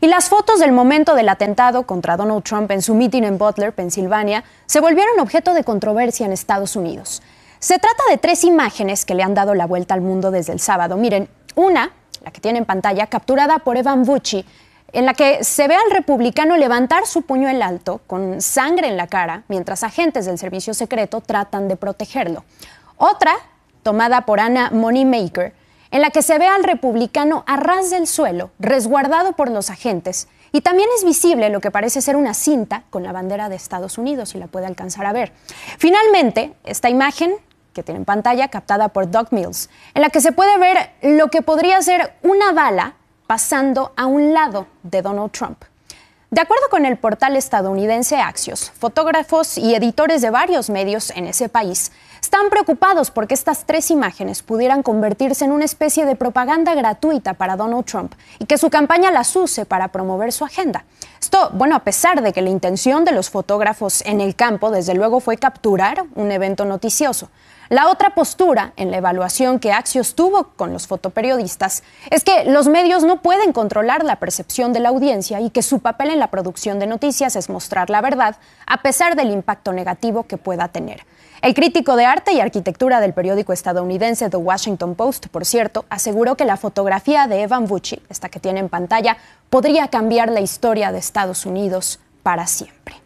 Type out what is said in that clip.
Y las fotos del momento del atentado contra Donald Trump en su mitin en Butler, Pensilvania, se volvieron objeto de controversia en Estados Unidos. Se trata de tres imágenes que le han dado la vuelta al mundo desde el sábado. Miren, una, la que tiene en pantalla, capturada por Evan Bucci, en la que se ve al republicano levantar su puño en alto, con sangre en la cara, mientras agentes del servicio secreto tratan de protegerlo. Otra, tomada por Anna Moneymaker, en la que se ve al republicano a ras del suelo, resguardado por los agentes, y también es visible lo que parece ser una cinta con la bandera de Estados Unidos, y la puede alcanzar a ver. Finalmente, esta imagen que tiene en pantalla, captada por Doug Mills, en la que se puede ver lo que podría ser una bala pasando a un lado de Donald Trump. De acuerdo con el portal estadounidense Axios, fotógrafos y editores de varios medios en ese país están preocupados porque estas tres imágenes pudieran convertirse en una especie de propaganda gratuita para Donald Trump y que su campaña las use para promover su agenda. Esto, bueno, a pesar de que la intención de los fotógrafos en el campo, desde luego, fue capturar un evento noticioso. La otra postura en la evaluación que Axios tuvo con los fotoperiodistas es que los medios no pueden controlar la percepción de la audiencia y que su papel en la producción de noticias es mostrar la verdad a pesar del impacto negativo que pueda tener. El crítico de arte y arquitectura del periódico estadounidense The Washington Post, por cierto, aseguró que la fotografía de Evan Bucci, esta que tiene en pantalla, podría cambiar la historia de Estados Unidos para siempre.